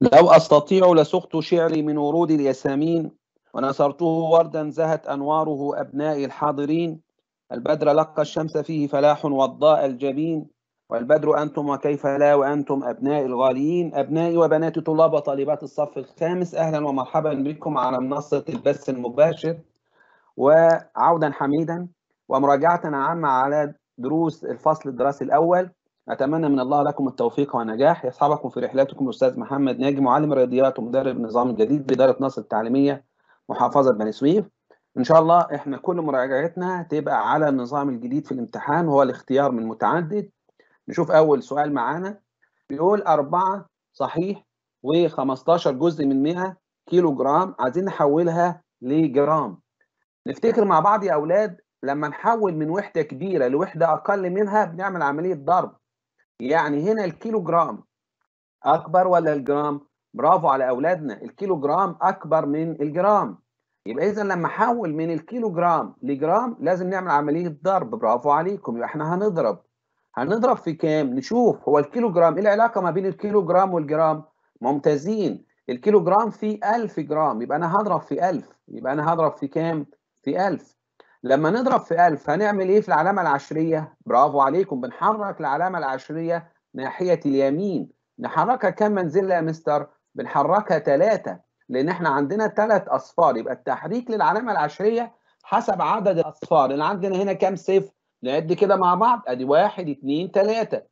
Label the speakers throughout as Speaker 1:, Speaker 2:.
Speaker 1: لو أستطيع لسقت شعري من ورود الياسمين ونثرته وردا زهت أنواره أبنائي الحاضرين البدر لقى الشمس فيه فلاح وضاء الجبين والبدر أنتم وكيف لا وأنتم أبنائي الغاليين أبنائي وبنات طلاب وطالبات الصف الخامس أهلا ومرحبا بكم على منصة البث المباشر وعودا حميدا ومراجعة عامة على دروس الفصل الدراسي الأول أتمنى من الله لكم التوفيق والنجاح يصحبكم في رحلاتكم الأستاذ محمد ناجي معلم رياضيات ومدرب نظام جديد بإدارة نصر التعليمية محافظة بني سويف إن شاء الله إحنا كل مراجعتنا تبقى على النظام الجديد في الامتحان وهو الاختيار من متعدد نشوف أول سؤال معانا بيقول أربعة صحيح و15 جزء من 100 كيلو جرام عايزين نحولها لجرام نفتكر مع بعض يا أولاد لما نحول من وحدة كبيرة لوحدة أقل منها بنعمل عملية ضرب يعني هنا الكيلو جرام اكبر ولا الجرام برافو على اولادنا الكيلو جرام اكبر من الجرام يبقى اذا لما احول من الكيلو جرام لجرام لازم نعمل عمليه ضرب برافو عليكم يبقى احنا هنضرب هنضرب في كام نشوف هو الكيلو جرام ايه العلاقه ما بين الكيلو جرام والجرام ممتازين الكيلو جرام في 1000 جرام يبقى انا هضرب في 1000 يبقى انا هضرب في كام في 1000 لما نضرب في 1000 هنعمل ايه في العلامه العشريه برافو عليكم بنحرك العلامه العشريه ناحيه اليمين نحركها كم منزله يا مستر بنحركها ثلاثة لان احنا عندنا ثلاث اصفار يبقى التحريك للعلامه العشريه حسب عدد الاصفار اللي عندنا هنا كم صفر نعد كده مع بعض ادي واحد اتنين ثلاثة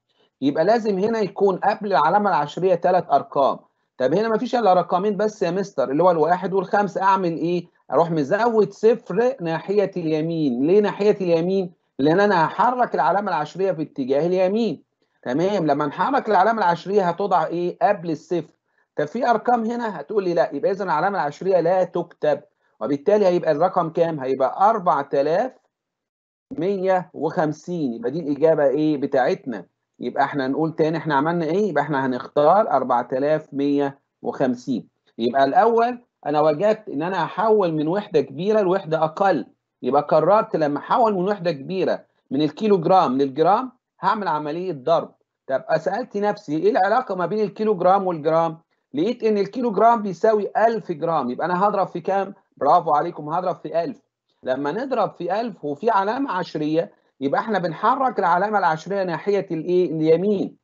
Speaker 1: يبقى لازم هنا يكون قبل العلامه العشريه ثلاث ارقام طب هنا مفيش الا رقمين بس يا مستر اللي هو الواحد والخمسه اعمل ايه؟ اروح مزود صفر ناحيه اليمين، ليه ناحيه اليمين؟ لان انا هحرك العلامه العشريه في اتجاه اليمين. تمام لما نحرك العلامه العشريه هتوضع ايه؟ قبل الصفر. طب في ارقام هنا هتقول لي لا يبقى اذا العلامه العشريه لا تكتب وبالتالي هيبقى الرقم كام؟ هيبقى 4150 يبقى دي الاجابه ايه بتاعتنا. يبقى احنا نقول تاني احنا عملنا ايه يبقى احنا هنختار 4150 يبقى الاول انا وجدت ان انا هحول من وحده كبيره لوحده اقل يبقى قررت لما احول من وحده كبيره من الكيلو جرام للجرام هعمل عمليه ضرب طب سالت نفسي ايه العلاقه ما بين الكيلو جرام والجرام لقيت ان الكيلو جرام بيساوي 1000 جرام يبقى انا هضرب في كام برافو عليكم هضرب في 1000 لما نضرب في 1000 وفي علامه عشريه يبقى احنا بنحرك العلامه العشريه ناحيه الايه اليمين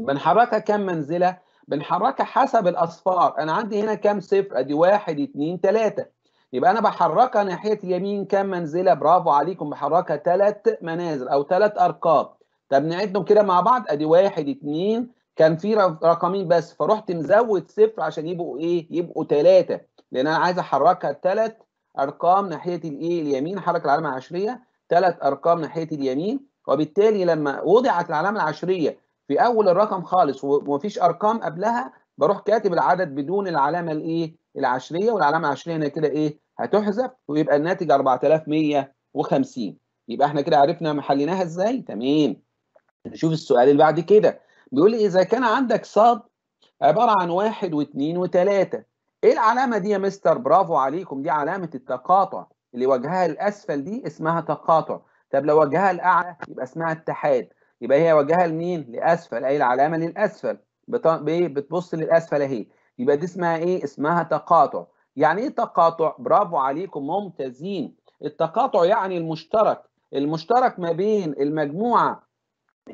Speaker 1: بنحركها كم منزله بنحركها حسب الاصفار انا عندي هنا كام صفر ادي واحد اتنين تلاته يبقى انا بحركها ناحيه اليمين كام منزله برافو عليكم بحركها ثلاث منازل او ثلاث ارقام طب نعدهم كده مع بعض ادي واحد اتنين كان في رقمين بس فرحت مزود صفر عشان يبقوا ايه يبقوا ثلاثه لان انا عايز احركها ثلاث ارقام ناحيه الايه اليمين حركه العلامه العشريه ثلاث ارقام ناحيه اليمين وبالتالي لما وضعت العلامه العشريه في اول الرقم خالص ومفيش ارقام قبلها بروح كاتب العدد بدون العلامه الايه العشريه والعلامه العشريه هنا كده ايه هتحذف ويبقى الناتج 4150 يبقى احنا كده عرفنا حليناها ازاي تمام نشوف السؤال اللي بعد كده بيقول لي اذا كان عندك صاد عباره عن واحد واثنين وثلاثه ايه العلامه دي يا مستر برافو عليكم دي علامه التقاطع اللي وجهها الاسفل دي اسمها تقاطع طب لو وجهها الاعلى يبقى اسمها اتحاد يبقى هي وجهها لمين لاسفل اي العلامه للاسفل بت... بتبص للاسفل اهي يبقى دي اسمها ايه اسمها تقاطع يعني ايه تقاطع برافو عليكم ممتازين التقاطع يعني المشترك المشترك ما بين المجموعه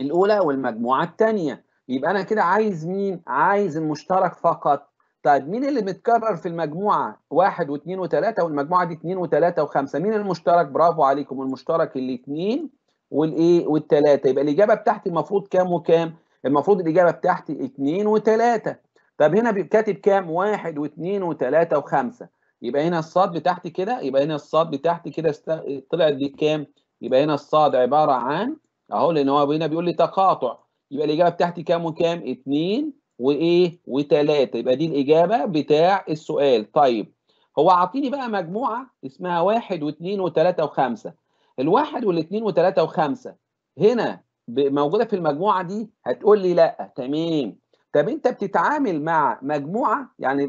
Speaker 1: الاولى والمجموعه الثانيه يبقى انا كده عايز مين عايز المشترك فقط طيب مين اللي متكرر في المجموعه واحد واثنين وثلاثه والمجموعه دي اثنين وثلاثه وخمسه مين المشترك برافو عليكم المشترك الاثنين والايه والثلاثه يبقى الاجابه بتاعتي المفروض كام وكام المفروض الاجابه بتاعتي اثنين وثلاثه طب هنا كاتب كام واحد واثنين وثلاثه وخمسه يبقى هنا الصاد بتاعتي كده يبقى هنا الصاد بتاعتي كده است... طلعت بكام يبقى هنا الصاد عباره عن اهو لان هو هنا بيقول لي تقاطع يبقى الاجابه بتاعتي كام وكام اثنين وايه وثلاثة يبقى دي الاجابه بتاع السؤال طيب هو عطيني بقى مجموعه اسمها واحد واثنين وثلاثه وخمسه الواحد والاثنين وثلاثه وخمسه هنا موجوده في المجموعه دي هتقول لي لا تمام طب انت بتتعامل مع مجموعه يعني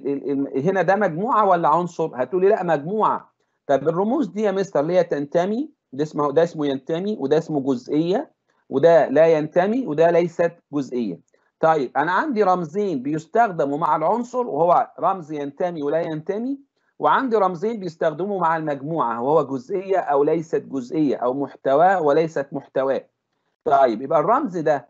Speaker 1: هنا ده مجموعه ولا عنصر هتقول لي لا مجموعه طب الرموز دي يا مستر اللي هي تنتمي ده اسمه ده اسمه ينتمي وده اسمه جزئيه وده لا ينتمي وده ليست جزئيه طيب انا عندي رمزين بيستخدموا مع العنصر وهو رمز ينتمي ولا ينتمي وعندي رمزين بيستخدموا مع المجموعه وهو جزئيه او ليست جزئيه او محتواه وليست محتواه طيب يبقى الرمز ده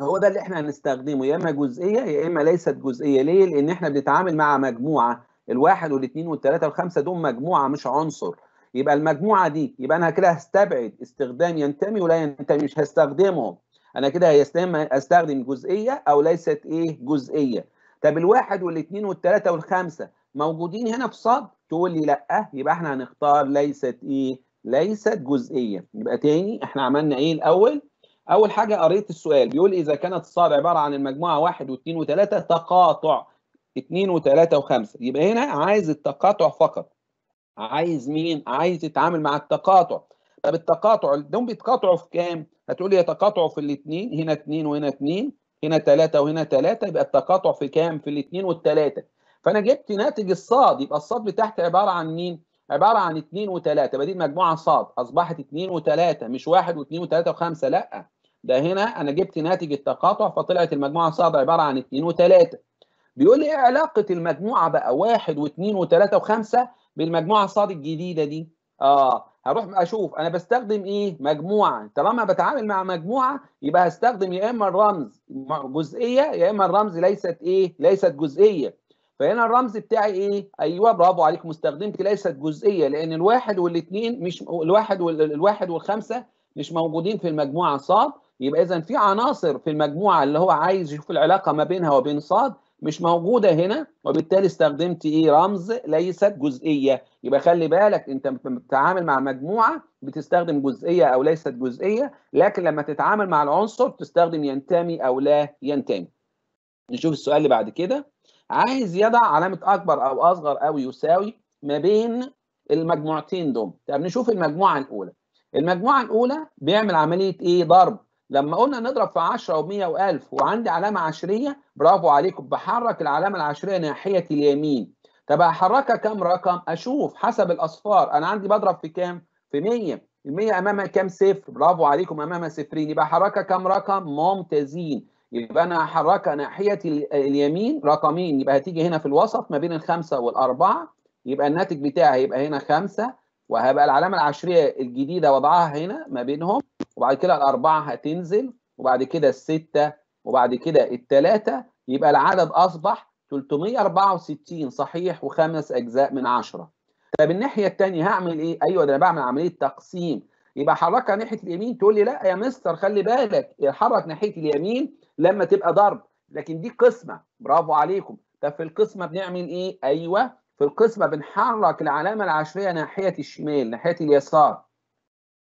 Speaker 1: هو ده اللي احنا هنستخدمه يا اما جزئيه يا اما ليست جزئيه ليه لان احنا بنتعامل مع مجموعه الواحد والاثنين والثلاثه والخمسه دول مجموعه مش عنصر يبقى المجموعه دي يبقى انا كده هستبعد استخدام ينتمي ولا ينتمي مش هستخدمهم انا كده هيستخدم جزئيه او ليست ايه جزئيه طب الواحد والاثنين والثلاثه والخمسه موجودين هنا في صاد تقول لي لا يبقى احنا هنختار ليست ايه ليست جزئيه يبقى تاني احنا عملنا ايه الاول اول حاجه قريت السؤال بيقول اذا كانت صاد عباره عن المجموعه واحد واثنين وثلاثه تقاطع اثنين وثلاثه وخمسه يبقى هنا عايز التقاطع فقط عايز مين عايز يتعامل مع التقاطع طب التقاطع دول بيتقاطعوا في كام؟ هتقول لي يتقاطعوا في الاثنين هنا اثنين وهنا اثنين هنا ثلاثة وهنا ثلاثة يبقى التقاطع في كام؟ في الاثنين والثلاثة فأنا جبت ناتج الصاد يبقى الصاد بتاعتي عبارة عن مين؟ عبارة عن اثنين وثلاثة بديل مجموعة صاد أصبحت اثنين وثلاثة مش واحد واثنين وثلاثة وخمسة لأ ده هنا أنا جبت ناتج التقاطع فطلعت المجموعة صاد عبارة عن اثنين وثلاثة بيقول لي إيه علاقة المجموعة بقى واحد واثنين وثلاثة وخمسة بالمجموعة صاد الجديدة دي؟ اه هروح اشوف انا بستخدم ايه مجموعه طالما بتعامل مع مجموعه يبقى هستخدم يا اما الرمز جزئيه يا اما الرمز ليست ايه ليست جزئيه فهنا الرمز بتاعي ايه ايوه برافو عليك مستخدمتي ليست جزئيه لان الواحد والاثنين مش الواحد والواحد والخمسه مش موجودين في المجموعه صاد يبقى اذا في عناصر في المجموعه اللي هو عايز يشوف العلاقه ما بينها وبين صاد مش موجوده هنا وبالتالي استخدمت ايه رمز ليست جزئيه يبقى خلي بالك انت بتتعامل مع مجموعه بتستخدم جزئيه او ليست جزئيه لكن لما تتعامل مع العنصر تستخدم ينتمي او لا ينتمي نشوف السؤال اللي بعد كده عايز يضع علامه اكبر او اصغر او يساوي ما بين المجموعتين دول طب نشوف المجموعه الاولى المجموعه الاولى بيعمل عمليه ايه ضرب لما قلنا نضرب في 10 و100 و1000 وعندي علامه عشريه برافو عليكم بحرك العلامه العشريه ناحيه اليمين طب هحركها كام رقم اشوف حسب الاصفار انا عندي بضرب في كام في 100 ال100 امامها كام صفر برافو عليكم امامها صفرين يبقى حركها كام رقم ممتازين يبقى انا هحركها ناحيه اليمين رقمين يبقى هتيجي هنا في الوسط ما بين الخمسه والاربعه يبقى الناتج بتاعي هيبقى هنا خمسه وهبقى العلامه العشريه الجديده وضعها هنا ما بينهم وبعد كده الأربعة هتنزل وبعد كده الستة وبعد كده التلاتة يبقى العدد أصبح 364 صحيح وخمس أجزاء من عشرة طب الناحية التانية هعمل إيه؟ أيوه ده أنا بعمل عملية تقسيم يبقى حركها ناحية اليمين تقول لي لا يا مستر خلي بالك حرك ناحية اليمين لما تبقى ضرب لكن دي قسمة برافو عليكم طب في القسمة بنعمل إيه؟ أيوه في القسمة بنحرك العلامة العشرية ناحية الشمال ناحية اليسار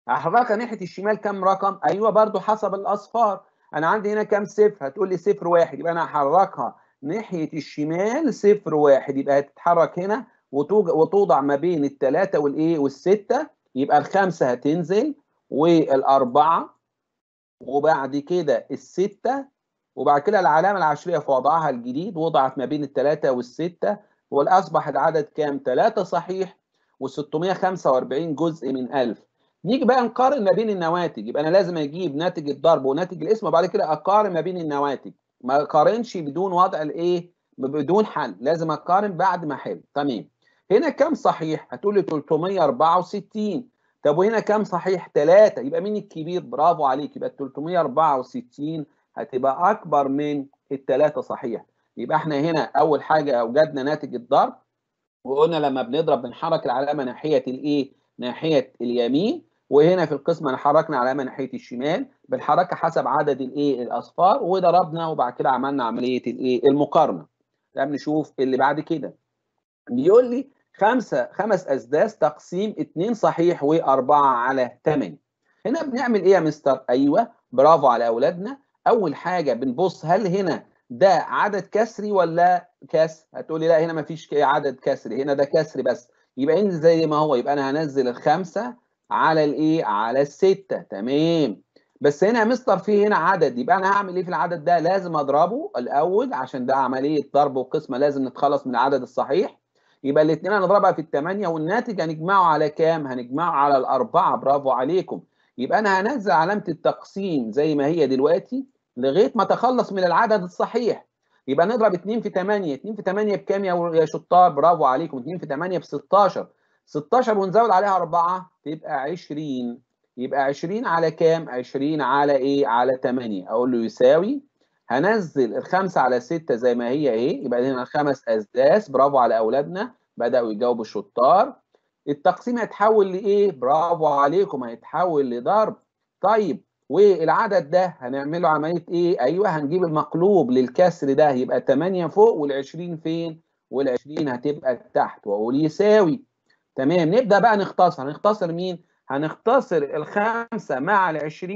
Speaker 1: حركها ناحيه الشمال كام رقم؟ ايوه برضو حسب الاصفار انا عندي هنا كام صفر؟ هتقول لي صفر واحد يبقى انا هحركها ناحيه الشمال صفر واحد يبقى هتتحرك هنا وتوضع ما بين الثلاثه والايه والسته يبقى الخمسه هتنزل والاربعه وبعد كده السته وبعد كده العلامه العشريه في وضعها الجديد وضعت ما بين الثلاثه والسته والاصبح العدد كام؟ ثلاثه صحيح و645 جزء من 1000 نيجي بقى نقارن ما بين النواتج يبقى انا لازم اجيب ناتج الضرب وناتج القسمه وبعد كده اقارن ما بين النواتج ما اقارنش بدون وضع الايه بدون حل لازم اقارن بعد ما احل تمام هنا كام صحيح هتقول لي 364 طب وهنا كام صحيح 3 يبقى مين الكبير برافو عليك يبقى ال 364 هتبقى اكبر من الثلاثه صحيح يبقى احنا هنا اول حاجه اوجدنا ناتج الضرب وقلنا لما بنضرب بنحرك العلامه ناحيه الايه ناحيه اليمين وهنا في القسمه اللي حركنا علامه ناحيه الشمال بالحركه حسب عدد الايه الاصفار وضربنا وبعد كده عملنا عمليه الايه المقارنه تعال نشوف اللي بعد كده بيقول لي خمسه خمس اسداس تقسيم 2 صحيح و4 على 8 هنا بنعمل ايه يا مستر ايوه برافو على اولادنا اول حاجه بنبص هل هنا ده عدد كسري ولا كسر هتقول لي لا هنا مفيش عدد كسري هنا ده كسري بس يبقى ان إيه زي ما هو يبقى انا هنزل الخمسه على الايه على الستة تمام بس هنا يا مستر في هنا عدد يبقى انا هعمل ايه في العدد ده لازم اضربه الاول عشان ده عمليه ضرب وقسمه لازم نتخلص من العدد الصحيح يبقى الاثنين هنضربها في الثمانيه والناتج هنجمعه على كام هنجمعه على الاربعه برافو عليكم يبقى انا هنزل علامه التقسيم زي ما هي دلوقتي لغايه ما اتخلص من العدد الصحيح يبقى نضرب 2 في 8 2 في 8 بكام يا شطار برافو عليكم 2 في 8 ب 16 16 ونزود عليها 4 تبقى 20 يبقى 20 على كام 20 على ايه على 8 اقول له يساوي هنزل الخمسة على ستة زي ما هي ايه يبقى هنا خمس اسداس برافو على اولادنا بدأوا يجاوبوا الشطار التقسيم هيتحول لايه برافو عليكم هيتحول لضرب طيب والعدد ده هنعمله عمليه ايه ايوه هنجيب المقلوب للكسر ده يبقى 8 فوق وال20 فين وال20 هتبقى تحت واقول يساوي تمام نبدا بقى نختصر هنختصر مين هنختصر الخمسه مع ال20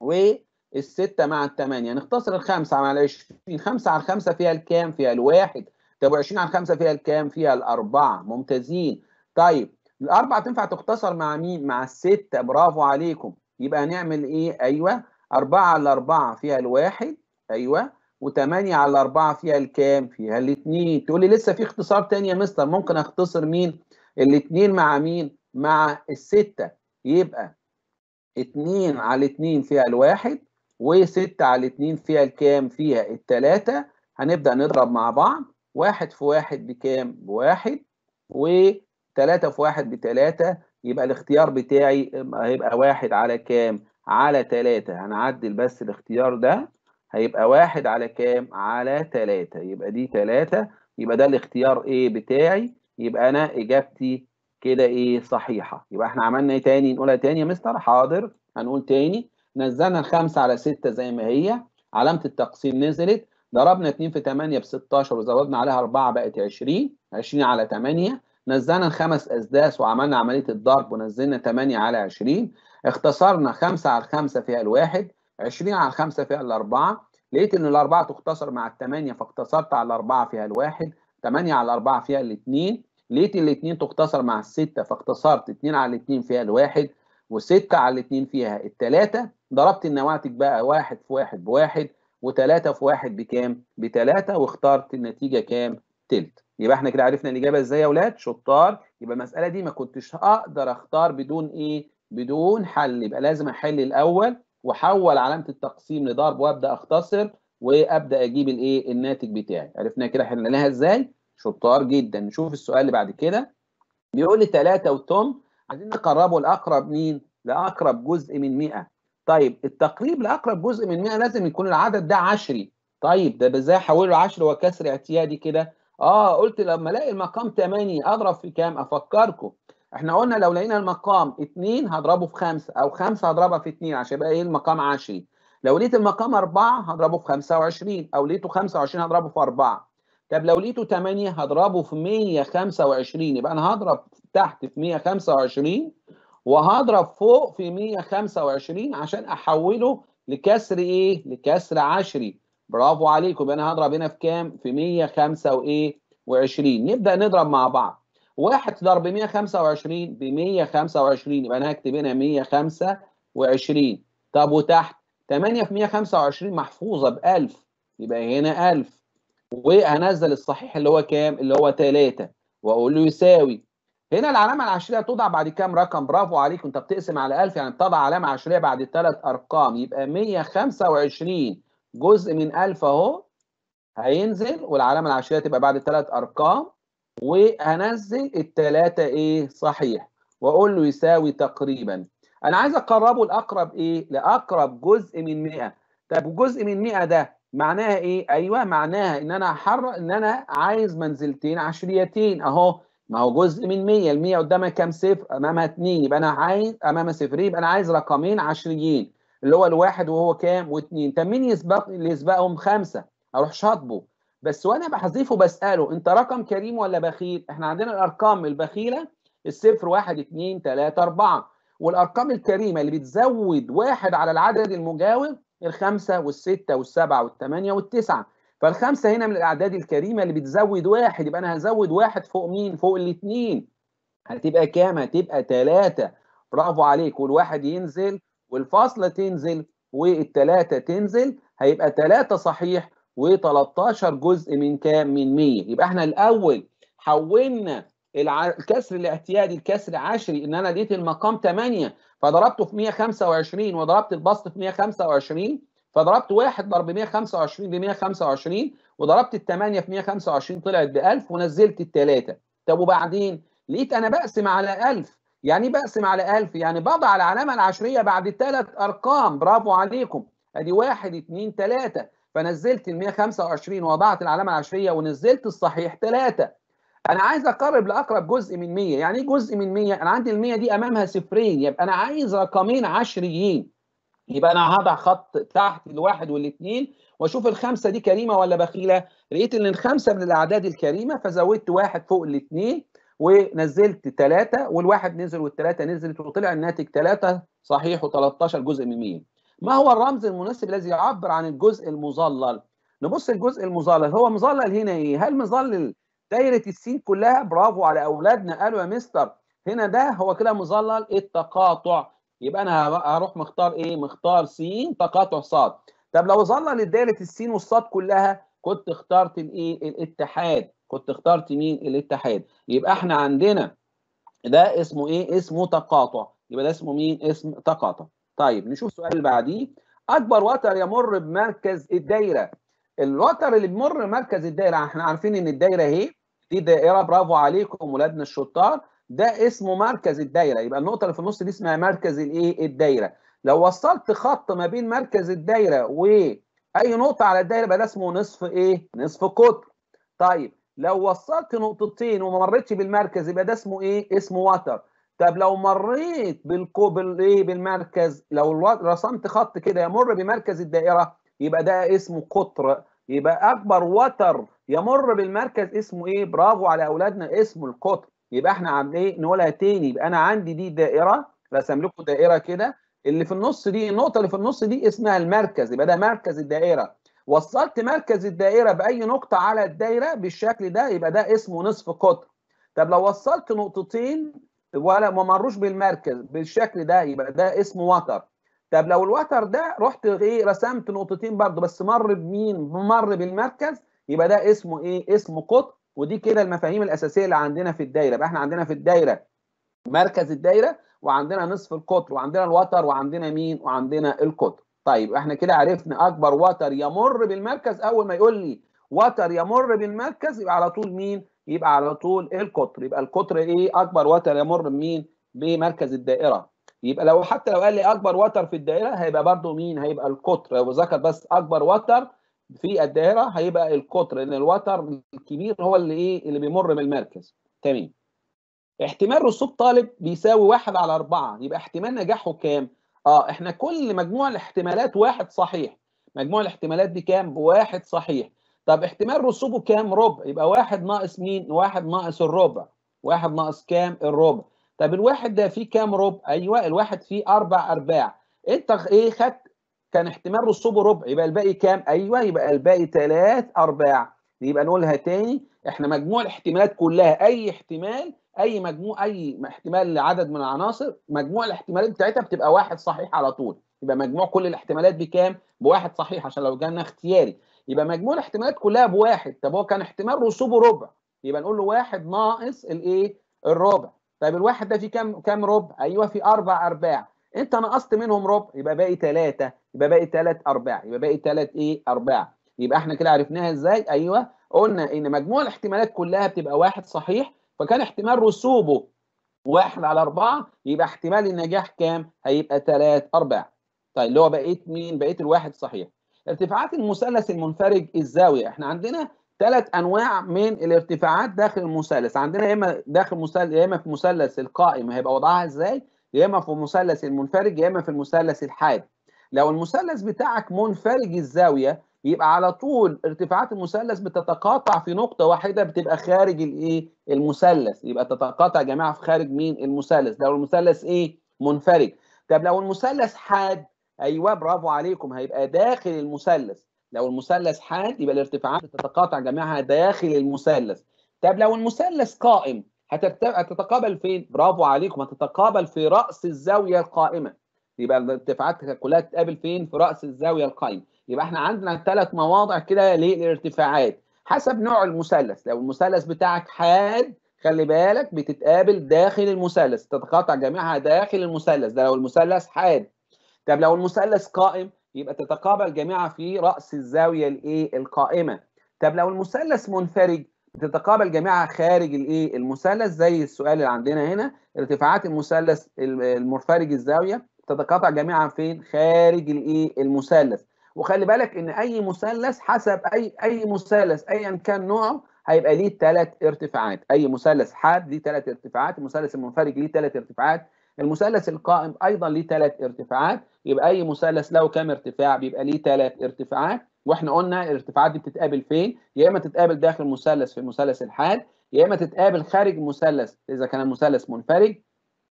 Speaker 1: والستة مع الثمانية هنختصر الخمسة مع ال20 خمسة على الخمسة فيها الكام فيها الواحد طب 20 على الخمسة فيها الكام فيها الأربعة ممتازين طيب الأربعة تنفع تختصر مع مين مع الستة برافو عليكم يبقى هنعمل إيه أيوه أربعة على أربعة فيها الواحد أيوه و8 على 4 فيها الكام؟ فيها الاثنين، تقول لي لسه في اختصار تاني يا مستر ممكن اختصر مين؟ الاتنين مع مين؟ مع الستة يبقى اتنين على اتنين فيها الواحد وستة على اتنين فيها الكام؟ فيها التلاتة هنبدأ نضرب مع بعض واحد في واحد بكام؟ بواحد وتلاتة في واحد بتلاتة يبقى الاختيار بتاعي هيبقى واحد على كام؟ على تلاتة هنعدل بس الاختيار ده هيبقى واحد على كام؟ على تلاتة يبقى دي تلاتة يبقى ده الاختيار ايه بتاعي يبقى انا اجابتي كده ايه صحيحه يبقى احنا عملنا ايه تاني نقولها تاني يا مستر حاضر هنقول تاني نزلنا الخمسة على ستة زي ما هي علامة التقسيم نزلت ضربنا 2 في 8 ب 16 وزودنا عليها 4 بقت 20 20 على 8 نزلنا الخمس أسداس وعملنا عملية الضرب ونزلنا 8 على 20 اختصرنا 5 على 5 فيها الواحد 20 على 5 فيها الأربعة لقيت إن الأربعة تختصر مع الثمانية فاختصرت على الأربعة فيها الواحد 8 على 4 فيها الاثنين لقيت الاثنين تختصر مع الستة فاختصرت اثنين على الاثنين فيها الواحد وستة على الاثنين فيها الثلاثة ضربت النواتج بقى واحد في واحد بواحد وثلاثة في واحد بكام؟ بثلاثة واخترت النتيجة كام؟ تلت يبقى احنا كده عرفنا الإجابة ازاي يا ولاد؟ شطار يبقى المسألة دي ما كنتش أقدر اختار بدون ايه؟ بدون حل يبقى لازم احل الأول وحول علامة التقسيم لضرب وابدأ اختصر وابدأ اجيب الايه؟ الناتج بتاعي عرفنا كده حلناها ازاي؟ شطار جدا نشوف السؤال اللي بعد كده بيقول لي 3 وتوم عايزين نقربه لاقرب مين؟ لاقرب جزء من 100 طيب التقريب لاقرب جزء من 100 لازم يكون العدد ده عشري طيب ده ازاي احوله عشر وكسر اعتيادي كده؟ اه قلت لما الاقي المقام 8 اضرب في كام؟ افكركم احنا قلنا لو لقينا المقام 2 هضربه في 5 او 5 هضربها في 2 عشان يبقى ايه المقام 10 لو لقيت المقام 4 هضربه في 25 او لقيته 25 هضربه في 4 طب لو لقيته 8 هضربه في 125 يبقى انا هضرب تحت في 125 وهضرب فوق في 125 عشان احوله لكسر ايه؟ لكسر عشري برافو عليكم يبقى انا هضرب هنا في كام؟ في 105 وايه؟ و20 نبدا نضرب مع بعض 1 ضرب 125 ب 125 يبقى انا هكتب هنا 125 طب وتحت 8 في 125 محفوظه ب 1000 يبقى هنا 1000 وهنزل الصحيح اللي هو كام اللي هو 3 واقول له يساوي هنا العلامه العشريه توضع بعد كام رقم برافو عليك انت بتقسم على 1000 يعني بتضع علامه عشريه بعد ثلاث ارقام يبقى 125 جزء من 1000 اهو هينزل والعلامه العشريه تبقى بعد ثلاث ارقام وهنزل الثلاثه ايه صحيح واقول له يساوي تقريبا انا عايز اقربه لاقرب ايه لاقرب جزء من 100 طب جزء من 100 ده معناها ايه ايوه معناها ان انا هحرق ان انا عايز منزلتين عشريتين اهو ما هو جزء من 100 ال 100 قدامها كام صفر امامها 2 يبقى انا عايز امامها صفرين يبقى انا عايز رقمين عشريين اللي هو الواحد وهو كام واثنين طب مين يسبق اللي يسبقهم خمسه اروح شاطبه بس وانا بحذفه بساله انت رقم كريم ولا بخيل احنا عندنا الارقام البخيله الصفر واحد 2 3 اربعه والارقام الكريمه اللي بتزود واحد على العدد المجاور الخمسة والستة والسبعة والثمانية والتسعة فالخمسة هنا من الأعداد الكريمة اللي بتزود واحد يبقى أنا هزود واحد فوق مين؟ فوق الاثنين هتبقى كام؟ هتبقى ثلاثة برافو عليك والواحد ينزل والفاصلة تنزل والثلاثة تنزل هيبقى ثلاثة صحيح و13 جزء من كام؟ من 100 يبقى احنا الأول حولنا الكسر الاعتيادي الكسر عشري ان انا لقيت المقام 8 فضربته في 125 وضربت البسط في 125 فضربت 1 ضرب 125 ب 125 وضربت ال 8 في 125 طلعت ب 1000 ونزلت الثلاثه طب وبعدين لقيت انا بقسم على 1000 يعني ايه بقسم على 1000 يعني بضع العلامه العشريه بعد ثلاث ارقام برافو عليكم ادي 1 2 3 فنزلت ال 125 ووضعت العلامه العشريه ونزلت الصحيح 3 انا عايز اقرب لاقرب جزء من 100 يعني ايه جزء من 100 انا عندي ال 100 دي امامها صفرين يبقى انا عايز رقمين عشريين يبقى انا هضع خط تحت الواحد والاثنين واشوف الخمسه دي كريمه ولا بخيله لقيت ان الخمسه من الاعداد الكريمه فزودت واحد فوق الاثنين ونزلت ثلاثه والواحد نزل والثلاثه نزلت وطلع الناتج ثلاثه صحيح و13 جزء من 100 ما هو الرمز المناسب الذي يعبر عن الجزء المظلل نبص الجزء المظلل هو مظلل هنا ايه هل مظلل دايره السين كلها برافو على اولادنا قالوا يا مستر هنا ده هو كده مظلل التقاطع يبقى انا هروح مختار ايه مختار س تقاطع ص طب لو ظلل دايره السين والصاد كلها كنت اخترت الايه الاتحاد كنت اخترت مين الاتحاد يبقى احنا عندنا ده اسمه ايه اسمه تقاطع يبقى ده اسمه مين اسم تقاطع طيب نشوف السؤال اللي بعديه اكبر وتر يمر بمركز الدايره الوتر اللي بيمر مركز الدايره احنا عارفين ان الدايره اهي دي دائره برافو عليكم ولادنا الشطار ده اسمه مركز الدايره يبقى النقطه اللي في النص دي اسمها مركز الايه الدايره لو وصلت خط ما بين مركز الدايره واي نقطه على الدايره يبقى ده اسمه نصف ايه نصف قطر طيب لو وصلت نقطتين وما مرتش بالمركز يبقى ده اسمه ايه اسمه وتر طب لو مريت بالكوبل الايه بالمركز لو رسمت خط كده يمر بمركز الدائره يبقى ده اسمه قطر يبقى اكبر وتر يمر بالمركز اسمه ايه برافو على اولادنا اسمه القطر يبقى احنا عاملين ايه نقولها تاني يبقى انا عندي دي دائره رسم لكم دائره كده اللي في النص دي النقطه اللي في النص دي اسمها المركز يبقى ده مركز الدائره وصلت مركز الدائره باي نقطه على الدائره بالشكل ده يبقى ده اسمه نصف قطر طب لو وصلت نقطتين ولا ما مروش بالمركز بالشكل ده يبقى ده اسمه وتر طب لو الوتر ده رحت ايه رسمت نقطتين برضو بس مر بمين مر بالمركز يبقى ده اسمه ايه اسمه قطب ودي كده المفاهيم الاساسيه اللي عندنا في الدايره يبقى احنا عندنا في الدايره مركز الدايره وعندنا نصف القطر وعندنا الوتر وعندنا مين وعندنا القطر طيب احنا كده عرفنا اكبر وتر يمر بالمركز اول ما يقول لي وتر يمر بالمركز يبقى على طول مين يبقى على طول القطر يبقى القطر ايه اكبر وتر يمر بمين بمركز الدائره يبقى لو حتى لو قال لي اكبر وتر في الدائره هيبقى برضو مين هيبقى القطر لو ذكر بس اكبر وتر في الدائره هيبقى القطر لان الوتر الكبير هو اللي ايه اللي بيمر من المركز تمام احتمال رسوب طالب بيساوي واحد على أربعة يبقى احتمال نجاحه كام؟ اه احنا كل مجموع الاحتمالات واحد صحيح مجموع الاحتمالات دي كام؟ بواحد صحيح طب احتمال رسوبه كام ربع؟ يبقى واحد ناقص مين؟ واحد ناقص الربع واحد ناقص كام؟ الربع طب الواحد ده فيه كام ربع؟ ايوه الواحد فيه اربع ارباع انت ايه خدت كان احتمال رسوبه ربع يبقى الباقي كام؟ ايوه يبقى الباقي ثلاث ارباع يبقى نقولها تاني احنا مجموع الاحتمالات كلها اي احتمال اي مجموع اي احتمال لعدد من العناصر مجموع الاحتمالات بتاعتها بتبقى واحد صحيح على طول يبقى مجموع كل الاحتمالات بكام؟ بواحد صحيح عشان لو جالنا اختياري يبقى مجموع الاحتمالات كلها بواحد طب هو كان احتمال رسوبه ربع يبقى نقول له واحد ناقص الايه؟ الربع طيب الواحد ده فيه كام كام ربع؟ ايوه في اربع ارباع انت نقصت منهم ربع يبقى باقي ثلاثه يبقى باقي ثلاث ارباع يبقى باقي ثلاث ايه ارباع يبقى احنا كده عرفناها ازاي ايوه قلنا ان مجموع الاحتمالات كلها بتبقى واحد صحيح فكان احتمال رسوبه واحد على أربعة يبقى احتمال النجاح كام؟ هيبقى ثلاث أرباع. طيب اللي هو بقيت مين؟ بقيت الواحد صحيح. ارتفاعات المثلث المنفرج الزاوية، احنا عندنا ثلاث انواع من الارتفاعات داخل المثلث عندنا يا اما داخل مثلث يا اما في مثلث القائم هيبقى وضعها ازاي يا اما في مثلث المنفرج يا اما في المثلث الحاد لو المثلث بتاعك منفرج الزاويه يبقى على طول ارتفاعات المثلث بتتقاطع في نقطه واحده بتبقى خارج الايه المثلث يبقى تتقاطع يا جماعه في خارج مين المثلث لو المثلث ايه منفرج طب لو المثلث حاد ايوه برافو عليكم هيبقى داخل المثلث لو المثلث حاد يبقى الارتفاعات بتتقاطع جميعها داخل المثلث طب لو المثلث قائم هتتقابل فين؟ برافو عليكم هتتقابل في رأس الزاوية القائمة يبقى الارتفاعات كلها تتقابل فين؟ في رأس الزاوية القائمة يبقى احنا عندنا ثلاث مواضع كده للارتفاعات حسب نوع المثلث لو المثلث بتاعك حاد خلي بالك بتتقابل داخل المثلث تتقاطع جميعها داخل المثلث ده لو المثلث حاد طب لو المثلث قائم يبقى تتقابل جميعها في راس الزاويه الايه القائمه طب لو المثلث منفرج تتقابل جميعها خارج الايه المثلث زي السؤال اللي عندنا هنا ارتفاعات المثلث المنفرج الزاويه تتقاطع جميعها فين خارج الايه المثلث وخلي بالك ان اي مثلث حسب اي اي مثلث ايا كان نوعه هيبقى ليه ثلاث ارتفاعات اي مثلث حاد ليه ثلاث ارتفاعات المثلث المنفرج ليه ثلاث ارتفاعات المثلث القائم ايضا ليه ثلاث ارتفاعات يبقى اي مثلث له كام ارتفاع بيبقى ليه ثلاث ارتفاعات واحنا قلنا الارتفاعات دي بتتقابل فين يا اما تتقابل داخل المثلث في المثلث الحاد يا اما تتقابل خارج المثلث اذا كان المثلث منفرج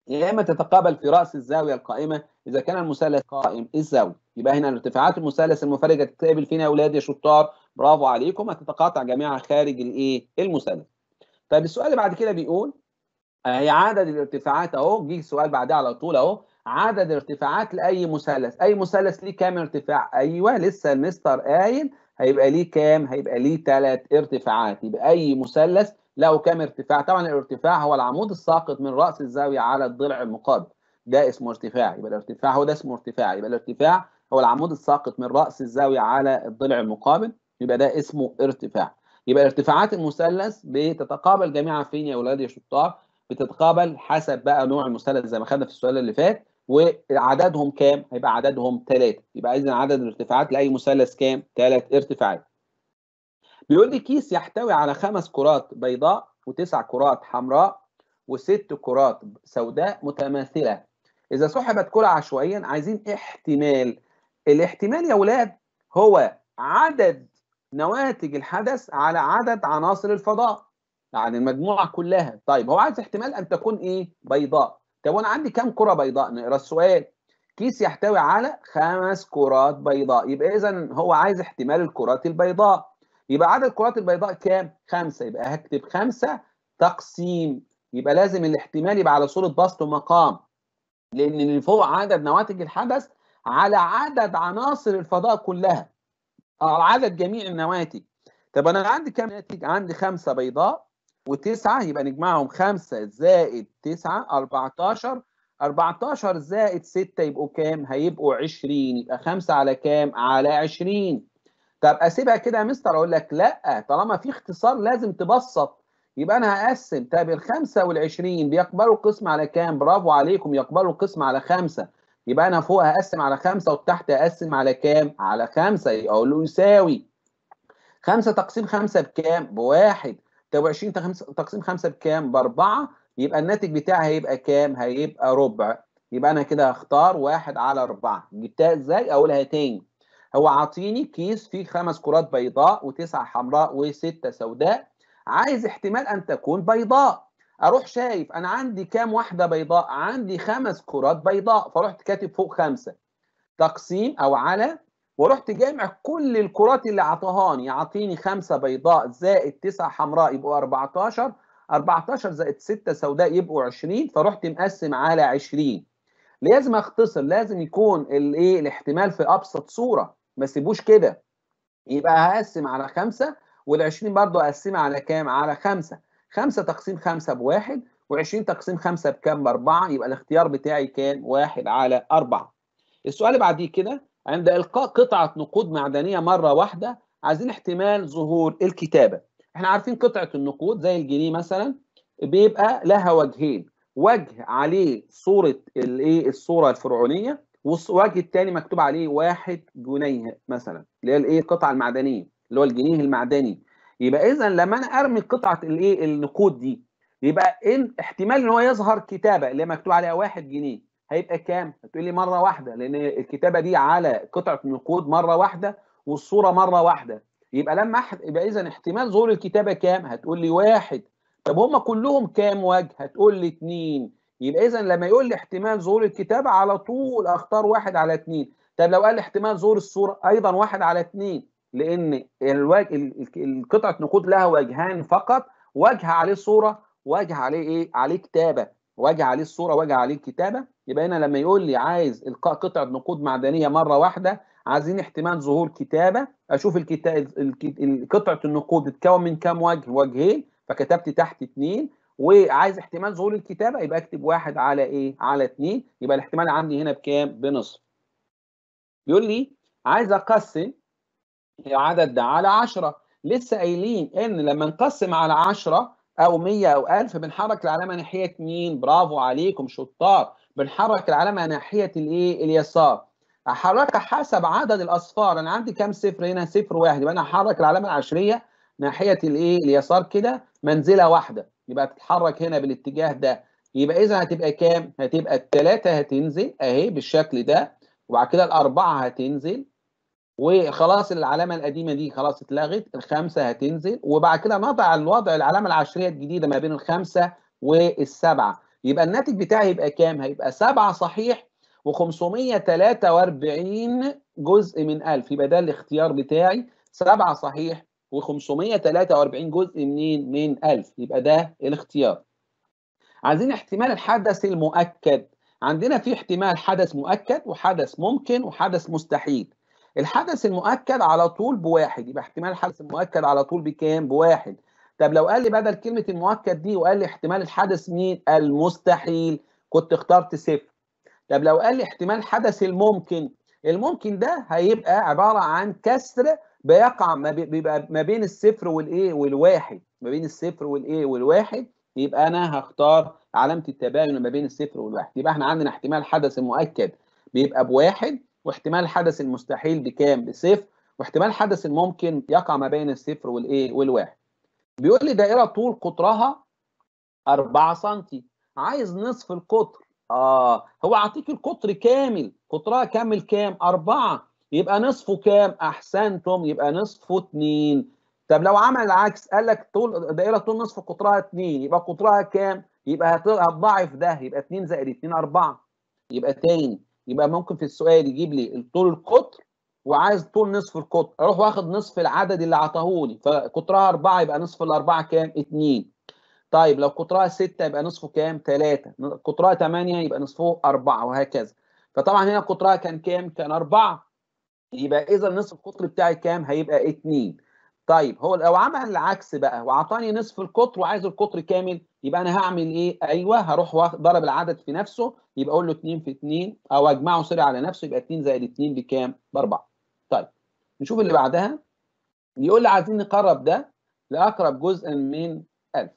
Speaker 1: يا اما تتقابل في راس الزاويه القائمه اذا كان المثلث قائم الزاويه يبقى هنا ارتفاعات المثلث المنفرجه تتقابل فين يا اولاد يا شطار برافو عليكم هتتقاطع جميعها خارج الايه المثلث طيب السؤال اللي بعد كده بيقول اهي عدد الارتفاعات اهو جه سؤال بعدها على طول اهو عدد الارتفاعات لاي مثلث اي مثلث ليه كام ارتفاع ايوه لسه المستر قايل هيبقى ليه كام هيبقى ليه ثلاث ارتفاعات يبقى اي مثلث له كام ارتفاع طبعا الارتفاع هو العمود الساقط من راس الزاويه على الضلع المقابل ده اسمه ارتفاع يبقى الارتفاع هو ده اسمه ارتفاع يبقى الارتفاع هو العمود الساقط من راس الزاويه على الضلع المقابل يبقى ده اسمه ارتفاع يبقى ارتفاعات المثلث بتتقابل جميعا فين يا اولاد يا شطار بتتقابل حسب بقى نوع المثلث زي ما خدنا في السؤال اللي فات وعددهم كام؟ هيبقى عددهم ثلاثة يبقى إذا عدد الارتفاعات لأي مثلث كام؟ ثلاث ارتفاعات. بيقول لي كيس يحتوي على خمس كرات بيضاء وتسع كرات حمراء وست كرات سوداء متماثلة. إذا سحبت كرة عشوائيا عايزين احتمال. الاحتمال يا ولاد هو عدد نواتج الحدث على عدد عناصر الفضاء. عن المجموعه كلها طيب هو عايز احتمال ان تكون ايه بيضاء طب وانا عندي كام كره بيضاء نقرا السؤال كيس يحتوي على خمس كرات بيضاء يبقى اذا هو عايز احتمال الكرات البيضاء يبقى عدد الكرات البيضاء كام خمسة يبقى هكتب خمسة تقسيم يبقى لازم الاحتمال يبقى على صورة بسط ومقام لان اللي فوق عدد نواتج الحدث على عدد عناصر الفضاء كلها على عدد جميع النواتج طب انا عندي كام ناتج عندي خمسة بيضاء وتسعة يبقى نجمعهم 5 زائد 9 14 14 زائد 6 يبقوا كام؟ هيبقوا 20 يبقى 5 على كام؟ على 20 طب اسيبها كده يا مستر اقول لك لا طالما في اختصار لازم تبسط يبقى انا هقسم طب ال 5 وال20 بيقبلوا القسم على كام؟ برافو عليكم يقبلوا القسم على 5 يبقى انا فوق هقسم على 5 وتحت هقسم على كام؟ على 5 يبقى اقول له يساوي 5 تقسيم 5 بكام؟ بواحد طب 20 تقسيم 5 بكام؟ باربعه يبقى الناتج بتاعي هيبقى كام؟ هيبقى ربع يبقى انا كده هختار واحد على اربعه جبتها ازاي؟ اقولها تاني هو عاطيني كيس فيه خمس كرات بيضاء وتسعه حمراء وسته سوداء عايز احتمال ان تكون بيضاء اروح شايف انا عندي كام واحده بيضاء عندي خمس كرات بيضاء فرحت كاتب فوق خمسه تقسيم او على ورحت جامع كل الكرات اللي عطاهاني يعطيني خمسة بيضاء زائد تسعة حمراء يبقوا 14 14 زائد 6 سوداء يبقوا 20 فرحت مقسم على 20 لازم اختصر لازم يكون الايه الاحتمال في ابسط صوره ما سيبوش كده يبقى هقسم على 5 وال20 برضه اقسم على كام على 5 5 تقسيم 5 بواحد و20 تقسيم 5 بكام باربعه يبقى الاختيار بتاعي كان 1 على 4 السؤال اللي بعديه كده عند إلقاء قطعة نقود معدنية مرة واحدة عايزين احتمال ظهور الكتابة احنا عارفين قطعة النقود زي الجنيه مثلا بيبقى لها وجهين وجه عليه صورة الايه الصورة الفرعونية والوجه الثاني مكتوب عليه واحد جنيه مثلا اللي هي الايه القطعة المعدنية اللي هو الجنيه المعدني يبقى اذا لما انا ارمي قطعة الايه النقود دي يبقى ان احتمال ان هو يظهر كتابة اللي هي مكتوب عليها واحد جنيه هيبقى كام؟ هتقول لي مره واحده لان الكتابه دي على قطعه من الكود مره واحده والصوره مره واحده يبقى لما احد يبقى اذا احتمال ظهور الكتابه كام؟ هتقول لي واحد طب هم كلهم كام وجه؟ هتقول لي اثنين يبقى اذا لما يقول لي احتمال ظهور الكتابه على طول اختار واحد على اثنين طب لو قال لي احتمال ظهور الصوره ايضا واحد على اثنين لان الوجه قطعه نقود لها وجهان فقط وجه عليه صوره وجه عليه ايه؟ عليه كتابه وجه عليه الصوره وجه عليه الكتابه يبقى هنا لما يقول لي عايز القاء قطعه نقود معدنيه مره واحده عايزين احتمال ظهور كتابه اشوف الكتاب قطعه النقود بتتكون من كام وجه وجهين فكتبت تحت اثنين وعايز احتمال ظهور الكتابه يبقى اكتب واحد على ايه على اثنين يبقى الاحتمال عندي هنا بكام بنصف بيقول لي عايز اقسم العدد ده على 10 لسه قايلين ان لما نقسم على 10 او 100 او 1000 بنحرك العلامه ناحيه مين برافو عليكم شطار بنحرك العلامه ناحيه الايه اليسار احركها حسب عدد الاصفار انا عندي كام صفر هنا صفر واحد يبقى انا احرك العلامه العشريه ناحيه الايه اليسار كده منزله واحده يبقى تتحرك هنا بالاتجاه ده يبقى اذا هتبقى كام هتبقى الثلاثه هتنزل اهي بالشكل ده وبعد كده الاربعه هتنزل وخلاص العلامه القديمه دي خلاص اتلغت الخمسه هتنزل وبعد كده نضع الوضع العلامه العشريه الجديده ما بين الخمسه والسبعه يبقى الناتج بتاعي هيبقى كام؟ هيبقى 7 صحيح و543 جزء من 1000 يبقى ده الاختيار بتاعي 7 صحيح و543 جزء منين؟ من 1000 يبقى ده الاختيار. عايزين احتمال الحدث المؤكد عندنا في احتمال حدث مؤكد وحدث ممكن وحدث مستحيل. الحدث المؤكد على طول بواحد يبقى احتمال الحدث المؤكد على طول بكام؟ بواحد طب لو قال لي بدل كلمه المؤكد دي وقال لي احتمال الحدث مين المستحيل كنت اخترت صفر طب لو قال لي احتمال حدث الممكن الممكن ده هيبقى عباره عن كسر بيقع ما بيبقى ما بين الصفر والايه والواحد ما بين الصفر والايه والواحد يبقى انا هختار علامه التباين ما بين الصفر والواحد يبقى احنا عندنا احتمال حدث المؤكد بيبقى بواحد واحتمال حدث المستحيل بكام بصفر واحتمال حدث الممكن يقع ما بين الصفر والايه والواحد بيقول لي دائره إيه طول قطرها 4 سنتي عايز نصف القطر اه هو عطيك القطر كامل قطرها كامل كام 4 يبقى نصفه كام احسنتم يبقى نصفه 2 طب لو عمل العكس قال لك طول دائره إيه طول نصف قطرها 2 يبقى قطرها كام يبقى هتضاعف ده يبقى 2 زائد 2 4 يبقى تاني يبقى ممكن في السؤال يجيب لي طول القطر وعايز طول نصف القطر اروح واخد نصف العدد اللي عطاهولي فقطرها 4 يبقى نصف الاربعه كام 2 طيب لو قطرها 6 يبقى نصفه كام 3 قطرها 8 يبقى نصفه 4 وهكذا فطبعا هنا قطرها كان كام كان 4 يبقى اذا نصف القطر بتاعي كام هيبقى 2 طيب هو لو عمل العكس بقى وعطاني نصف القطر وعايز القطر كامل يبقى انا هعمل ايه؟ ايوه هروح ضرب العدد في نفسه يبقى اقول له 2 في 2 او اجمعه سري على نفسه يبقى 2 زائد 2 بكام؟ باربعه. طيب نشوف اللي بعدها يقول لي عايزين نقرب ده لاقرب جزء من 1000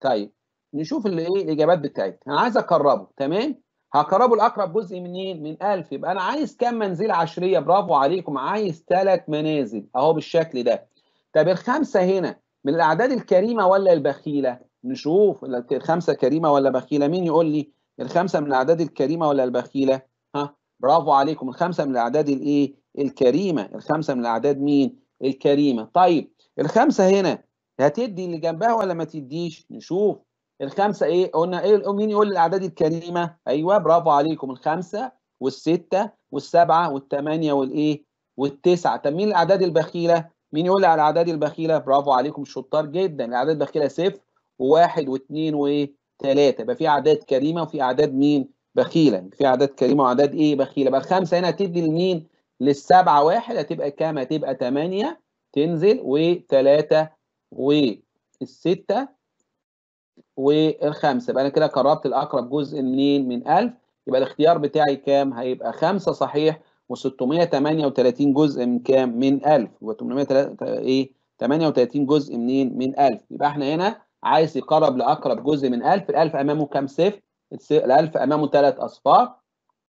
Speaker 1: طيب نشوف اللي ايه الاجابات بتاعتي انا عايز اقربه تمام هقربه لاقرب جزء منين من 1000 يبقى انا عايز كام منزله عشريه برافو عليكم عايز ثلاث منازل اهو بالشكل ده طب الخمسه هنا من الاعداد الكريمه ولا البخيله نشوف الخمسه كريمه ولا بخيله مين يقول لي الخمسه من الاعداد الكريمه ولا البخيله ها برافو عليكم الخمسه من الاعداد الايه الكريمه الخمسه من الاعداد مين الكريمه طيب الخمسه هنا هتدي اللي جنبها ولا ما تديش نشوف الخمسه ايه قلنا ايه مين يقول الاعداد الكريمه ايوه برافو عليكم الخمسه والسته والسبعه والثمانيه والايه والتسعه طب مين الاعداد البخيله مين يقول على الاعداد البخيله برافو عليكم شطار جدا الاعداد البخيله صفر وواحد واثنين وثلاثه يبقى في اعداد كريمه وفي اعداد مين بخيله في اعداد كريمه واعداد ايه بخيله بقى الخمسه هنا تدي لمين للسبعة واحد هتبقى كام هتبقى تمانية تنزل وتلاتة والستة والخمسة يبقى أنا كده قربت الأقرب جزء منين من ألف يبقى الاختيار بتاعي كام هيبقى خمسة صحيح و638 جزء من كام من 1000 يبقى 803 ايه 38 جزء منين من 1000 يبقى احنا هنا عايز يقرب لاقرب جزء من 1000 ال1000 امامه كام صفر ال1000 امامه ثلاث اصفار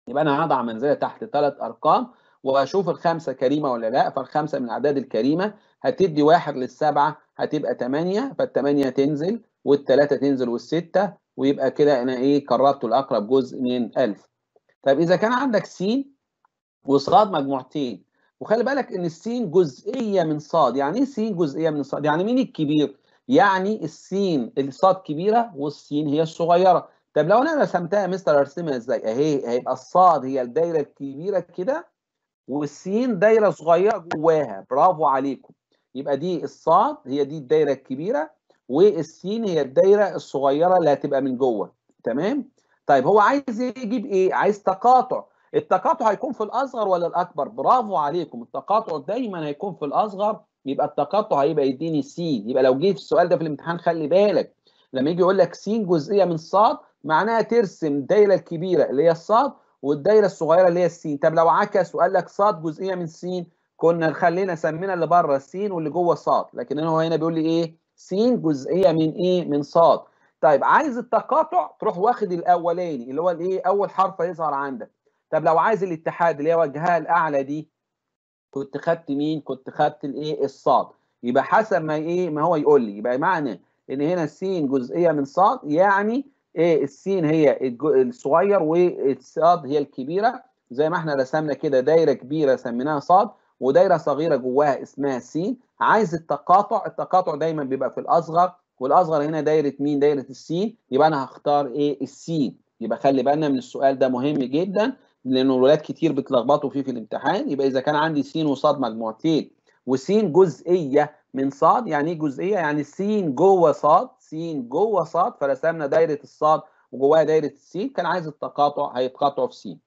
Speaker 1: يبقى انا هضع منزله تحت ثلاث ارقام واشوف الخمسه كريمه ولا لا فالخمسه من الاعداد الكريمه هتدي واحد للسبعه هتبقى ثمانيه فالثمانيه تنزل والثلاثه تنزل والسته ويبقى كده انا ايه قربت الاقرب جزء من 1000 طب اذا كان عندك س وص مجموعتين وخلي بالك ان السين جزئيه من ص يعني ايه س جزئيه من ص؟ يعني مين الكبير يعني السين الصاد كبيره والسين هي الصغيره طب لو انا رسمتها يا مستر ارسمها ازاي اهي هيبقى الصاد هي الدايره الكبيره كده والسين دايره صغيره جواها برافو عليكم يبقى دي الصاد هي دي الدايره الكبيره والسين هي الدايره الصغيره اللي هتبقى من جوه تمام طيب هو عايز يجيب ايه عايز تقاطع التقاطع هيكون في الاصغر ولا الاكبر برافو عليكم التقاطع دايما هيكون في الاصغر يبقى التقاطع هيبقى يديني س يبقى لو جه السؤال ده في الامتحان خلي بالك لما يجي يقول لك س جزئيه من ص معناها ترسم الدايره الكبيره اللي هي الصاد والدايره الصغيره اللي هي السين طب لو عكس وقال لك صاد جزئيه من سين كنا خلينا سمينا اللي بره سين واللي جوه صاد لكن هو هنا بيقول لي ايه سين جزئيه من ايه من صاد طيب عايز التقاطع تروح واخد الاولاني اللي هو الايه اول حرف يظهر عندك طب لو عايز الاتحاد اللي هي وجهها الاعلى دي كنت خدت مين كنت خدت الايه الصاد يبقى حسب ما ايه ما هو يقول لي يبقى معنى ان هنا سين جزئيه من صاد يعني ايه السين هي الصغير والصاد هي الكبيره زي ما احنا رسمنا كده دايره كبيره سميناها صاد ودايره صغيره جواها اسمها سين عايز التقاطع التقاطع دايما بيبقى في الاصغر والاصغر هنا دايره مين دايره السين يبقى انا هختار ايه السين يبقى خلي بالنا من السؤال ده مهم جدا لانه الولاد كتير بيتلخبطوا فيه في الامتحان يبقى اذا كان عندي سين وصاد مجموعتين وسين جزئيه من صاد يعني ايه جزئيه يعني س جوه صاد سين جوه صاد فرسمنا دايره الصاد وجواها دايره السين كان عايز التقاطع هيتقاطعوا في سين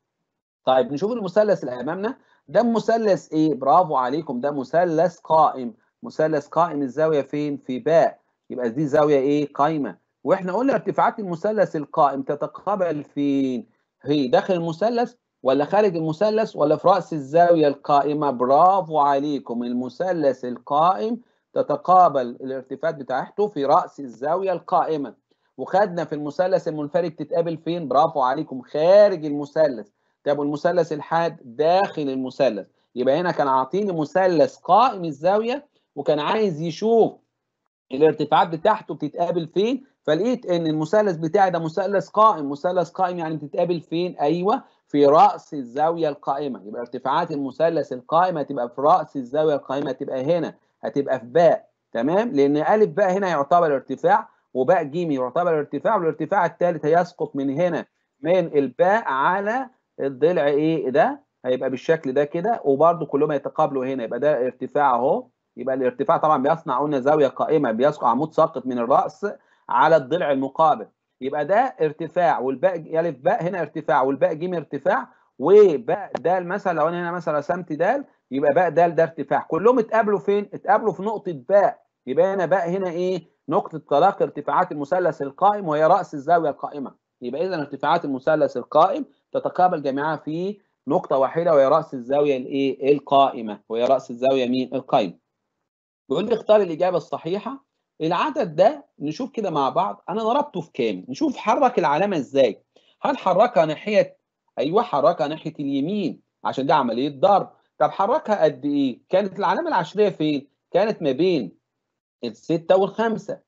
Speaker 1: طيب نشوف المثلث اللي امامنا ده مثلث ايه برافو عليكم ده مثلث قائم مثلث قائم الزاويه فين في باء يبقى دي زاويه ايه قايمه واحنا قلنا ارتفاعات المثلث القائم تتقابل فين هي داخل المثلث ولا خارج المثلث ولا في راس الزاويه القائمه برافو عليكم المثلث القائم تتقابل الارتفاعات بتاعته في راس الزاويه القائمه وخدنا في المثلث المنفرد تتقابل فين برافو عليكم خارج المثلث طب والمثلث الحاد داخل المثلث يبقى هنا كان عاطيني مثلث قائم الزاويه وكان عايز يشوف الارتفاعات بتاعته بتتقابل فين فلقيت ان المثلث بتاعي ده مثلث قائم مثلث قائم يعني بتتقابل فين ايوه في راس الزاويه القائمه يبقى ارتفاعات المثلث القائمه تبقى في راس الزاويه القائمه تبقى هنا هتبقى في باء تمام لان الف باء هنا يعتبر ارتفاع وباء جيم يعتبر ارتفاع والارتفاع الثالث هيسقط من هنا من الباء على الضلع ايه ده هيبقى بالشكل ده كده وبرده كلهم هيتقابلوا هنا يبقى ده ارتفاع اهو يبقى الارتفاع طبعا بيصنع قلنا زاويه قائمه بيسقط عمود ساقط من الراس على الضلع المقابل يبقى ده ارتفاع والباء الف باء هنا ارتفاع والباء جيم ارتفاع وباء دال مثلا لو انا هنا مثلا رسمت دال يبقى باء د ده ارتفاع كلهم اتقابلوا فين؟ اتقابلوا في نقطه باء يبقى هنا باء هنا ايه؟ نقطه تلاقي ارتفاعات المثلث القائم وهي راس الزاويه القائمه يبقى اذا ارتفاعات المثلث القائم تتقابل جميعها في نقطه واحده وهي راس الزاويه الايه؟ القائمه وهي راس الزاويه مين؟ القائمه. بيقول لي اختار الاجابه الصحيحه العدد ده نشوف كده مع بعض انا ضربته في كام؟ نشوف حرك العلامه ازاي؟ هل حركها ناحيه ايوه حركها ناحيه اليمين عشان ده عمليه ضرب طب حركها قد ايه؟ كانت العلامه العشريه فين؟ كانت ما بين السته والخمسه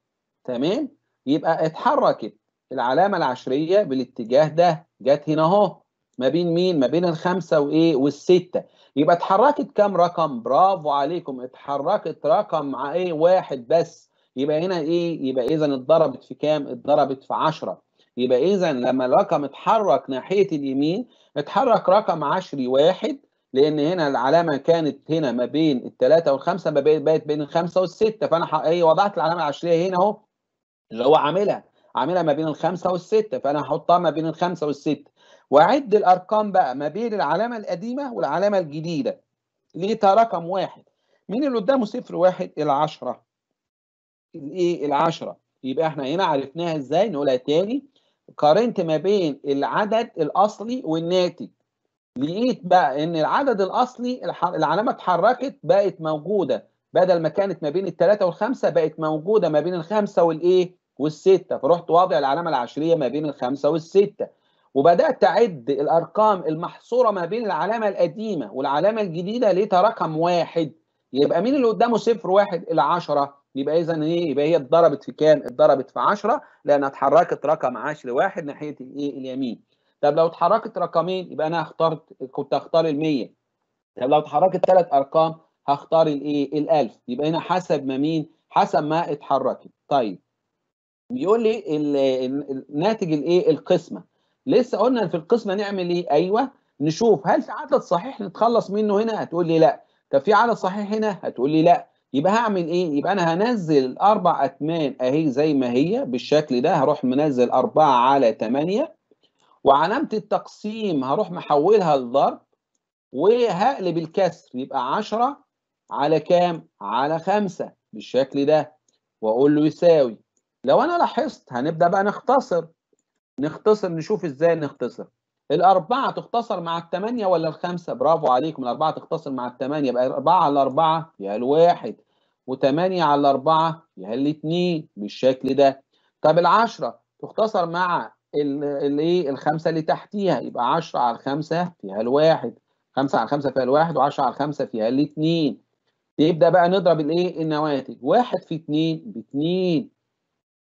Speaker 1: تمام؟ يبقى اتحركت العلامه العشريه بالاتجاه ده جت هنا اهو ما بين مين؟ ما بين الخمسه وايه؟ والسته يبقى اتحركت كام رقم؟ برافو عليكم اتحركت رقم مع ايه؟ واحد بس يبقى هنا ايه؟ يبقى اذا اتضربت في كام؟ اتضربت في 10 يبقى اذا لما الرقم اتحرك ناحيه اليمين اتحرك رقم عشري واحد لان هنا العلامه كانت هنا ما بين الثلاثه والخمسه ما بين بقت بين الخمسه والسته فانا ايه وضعت العلامه العشريه هنا اهو اللي هو عاملها عاملها ما بين الخمسه والسته فانا هحطها ما بين الخمسه والسته واعد الارقام بقى ما بين العلامه القديمه والعلامه الجديده لقيتها رقم واحد مين اللي قدامه صفر واحد العشره الايه العشره يبقى احنا هنا عرفناها ازاي نقولها تاني قارنت ما بين العدد الاصلي والناتج لقيت بقى ان العدد الاصلي العلامه اتحركت بقت موجوده بدل ما كانت ما بين الثلاثه والخمسه بقت موجوده ما بين الخمسه والايه؟ والسته فرحت واضع العلامه العشريه ما بين الخمسه والسته وبدات اعد الارقام المحصوره ما بين العلامه القديمه والعلامه الجديده لقيتها رقم واحد يبقى مين اللي قدامه صفر واحد الى 10 يبقى اذا ايه يبقى هي اتضربت في كام؟ اتضربت في 10 لانها اتحركت رقم 10 واحد ناحيه الايه؟ اليمين طب لو اتحركت رقمين يبقى انا اخترت كنت هختار ال 100 طب لو اتحركت ثلاث ارقام هختار الايه ال 1000 إيه؟ يبقى هنا حسب ما مين حسب ما اتحركت طيب بيقول لي الناتج الايه القسمه لسه قلنا في القسمه نعمل ايه ايوه نشوف هل في عدد صحيح نتخلص منه هنا هتقول لي لا طب في عدد صحيح هنا هتقول لي لا يبقى هعمل ايه يبقى انا هنزل الاربع اثمان اهي زي ما هي بالشكل ده هروح منزل 4 على 8 وعلامة التقسيم هروح محولها لضرب وهقلب الكسر يبقى 10 على كام؟ على 5 بالشكل ده واقول له يساوي لو انا لاحظت هنبدا بقى نختصر نختصر نشوف ازاي نختصر الأربعة تختصر مع الثمانية ولا الخمسة؟ برافو عليكم الأربعة تختصر مع الثمانية يبقى أربعة على أربعة فيها الواحد وثمانية على أربعة فيها الاثنين بالشكل ده. طب العشرة تختصر مع الايه الخمسه اللي تحتيها يبقى 10 على 5 فيها الواحد 5 على 5 فيها الواحد و10 على 5 فيها الاثنين نبدا بقى نضرب الايه النواتج واحد في 2 ب 2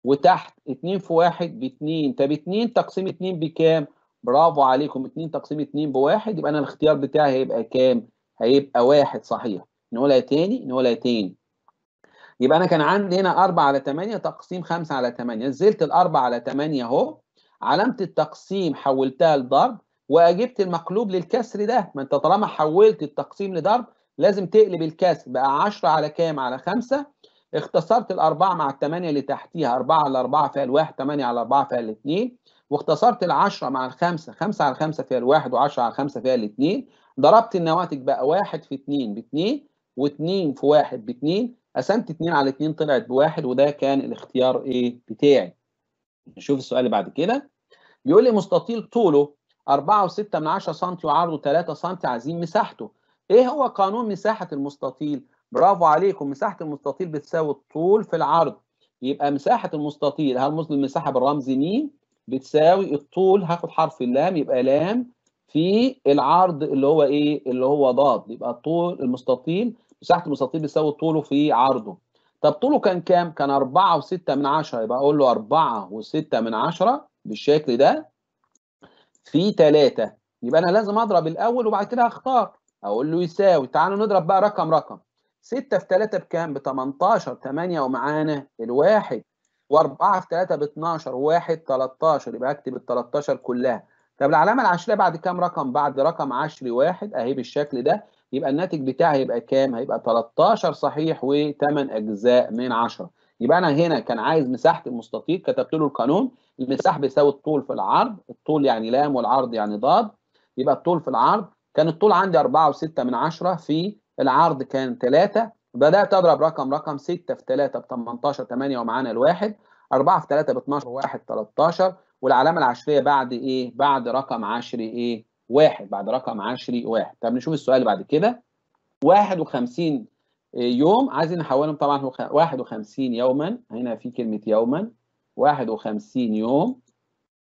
Speaker 1: وتحت 2 في 1 ب 2 طب 2 تقسيم 2 بكام؟ برافو عليكم 2 تقسيم ب بواحد يبقى انا الاختيار بتاعي هيبقى كام؟ هيبقى واحد صحيح نقولها تاني نقولها تاني يبقى انا كان عندي هنا 4 على 8 تقسيم 5 على 8 نزلت ال 4 على 8 اهو علامة التقسيم حولتها لضرب وأجبت المقلوب للكسر ده ما أنت طالما حولت التقسيم لضرب لازم تقلب الكسر بقى 10 على كام على 5 اختصرت الأربعة مع الثمانية اللي تحتيها 4 على 4 فيها الواحد 8 على 4 فيها الاثنين واختصرت العشرة 10 مع الخمسة 5 على 5 فيها الواحد و10 على 5 فيها الاثنين ضربت النواتج بقى 1 في 2 باثنين 2 و2 في 1 باثنين 2 قسمت 2 على 2 طلعت بواحد وده كان الاختيار ايه بتاعي نشوف السؤال اللي بعد كده بيقول لي مستطيل طوله 4.6 سم وعرضه 3 سم عايزين مساحته ايه هو قانون مساحه المستطيل برافو عليكم مساحه المستطيل بتساوي الطول في العرض يبقى مساحه المستطيل هنمثل المساحه بالرمز م بتساوي الطول هاخد حرف اللام يبقى لام في العرض اللي هو ايه اللي هو ضاد يبقى الطول المستطيل مساحه المستطيل بتساوي طوله في عرضه طب طوله كان كام؟ كان 4 و6 من 10 يبقى اقول له 4 و6 من 10 بالشكل ده في 3 يبقى انا لازم اضرب الاول وبعد كده اختار اقول له يساوي تعالوا نضرب بقى رقم رقم 6 في 3 بكام؟ ب 18 8 ومعانا الواحد و4 في 3 ب 12 و1 13 يبقى اكتب ال 13 كلها طب العلامه العشريه بعد كام رقم؟ بعد رقم عشري واحد اهي بالشكل ده يبقى الناتج بتاعي هيبقى كام؟ هيبقى 13 صحيح و8 أجزاء من 10 يبقى أنا هنا كان عايز مساحة المستطيل كتبت له القانون المساحه بيساوي الطول في العرض الطول يعني لام والعرض يعني ضاد يبقى الطول في العرض كان الطول عندي 4 و6 من 10 في العرض كان 3 بدأت أضرب رقم رقم 6 في 3 ب 18 8 ومعانا الواحد 4 في 3 ب 12 1 13 والعلامة العشرية بعد إيه؟ بعد رقم عشري إيه؟ واحد بعد رقم عشري واحد طب نشوف السؤال اللي بعد كده 51 يوم عايزين نحولهم طبعا 51 يوما هنا في كلمه يوما 51 يوم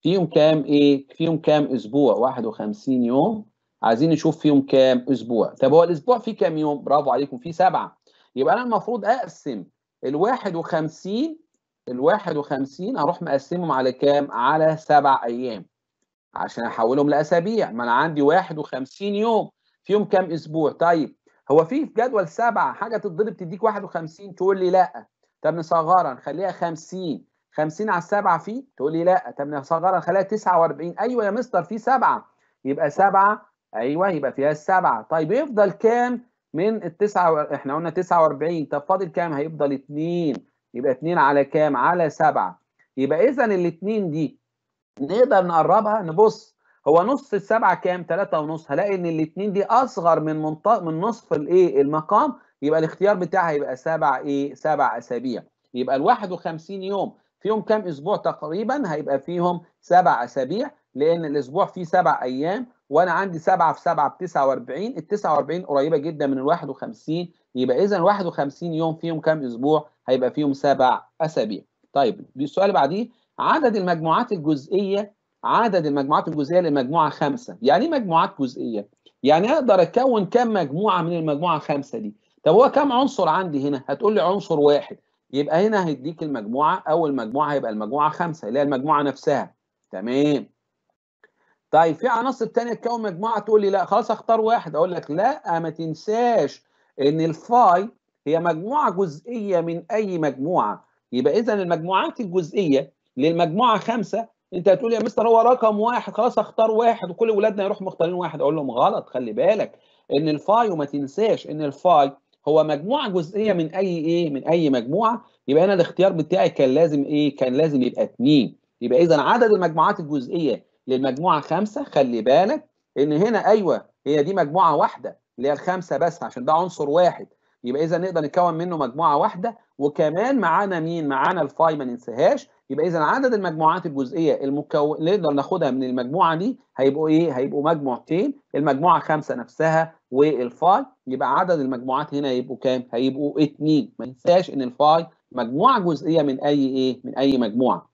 Speaker 1: فيهم كام ايه فيهم كام اسبوع 51 يوم عايزين نشوف فيهم كام اسبوع طب هو الاسبوع فيه كام يوم برافو عليكم فيه سبعه يبقى انا المفروض اقسم ال 51 ال 51 هروح مقسمهم على كام على سبع ايام عشان احولهم لاسابيع ما انا عندي 51 يوم فيهم كام اسبوع طيب هو في في جدول سبعه حاجه تتضرب تديك 51 تقول لي لا طب نصغرها نخليها 50 50 على السبعه فيه تقول لي لا طب نصغرها نخليها 49 ايوه يا مستر في سبعه يبقى سبعه ايوه يبقى فيها السبعه طيب يفضل كام من التسعه و... احنا قلنا 49 طب فاضل كام هيفضل 2 يبقى 2 على كام على 7 يبقى اذا الاثنين دي نقدر نقربها نبص هو نص السبعة كام؟ تلاتة ونص هلاقي إن الاتنين دي أصغر من منطق من نصف الإيه المقام يبقى الاختيار بتاعها يبقى سبع إيه؟ سبع أسابيع يبقى ال 51 يوم فيهم كام أسبوع تقريبا؟ هيبقى فيهم سبع أسابيع لأن الأسبوع فيه سبع أيام وأنا عندي سبعة في سبعة ب 49 ال 49 قريبة جدا من ال 51 يبقى إذا ال 51 يوم فيهم كام أسبوع؟ هيبقى فيهم سبع أسابيع. طيب السؤال اللي بعديه عدد المجموعات الجزئيه عدد المجموعات الجزئيه للمجموعه خمسه يعني ايه مجموعات جزئيه يعني اقدر اكون كم مجموعه من المجموعه خمسه دي طب هو كم عنصر عندي هنا هتقول لي عنصر واحد يبقى هنا هيديك المجموعه اول مجموعه هيبقى المجموعه خمسه اللي هي المجموعه نفسها تمام طيب في عناصر تانية تكون مجموعه تقول لي لا خلاص اختار واحد اقول لك لا ما تنساش ان الفاي هي مجموعه جزئيه من اي مجموعه يبقى اذا المجموعات الجزئيه للمجموعه خمسه انت هتقول يا مستر هو رقم واحد خلاص اختار واحد وكل ولادنا يروحوا مختارين واحد اقول لهم غلط خلي بالك ان الفاي وما تنساش ان الفاي هو مجموعه جزئيه من اي ايه من اي مجموعه يبقى انا الاختيار بتاعي كان لازم ايه كان لازم يبقى اتنين يبقى اذا عدد المجموعات الجزئيه للمجموعه خمسه خلي بالك ان هنا ايوه هي دي مجموعه واحده اللي هي الخمسه بس عشان ده عنصر واحد يبقى اذا نقدر نكون منه مجموعه واحده وكمان معانا مين معانا الفاي ما ننساهاش يبقى اذا عدد المجموعات الجزئيه المكون نقدر ناخدها من المجموعه دي هيبقوا ايه هيبقوا مجموعتين المجموعه خمسه نفسها والفاي يبقى عدد المجموعات هنا يبقوا كام هيبقوا اتنين ما ننساش ان الفاي مجموعه جزئيه من اي ايه من اي مجموعه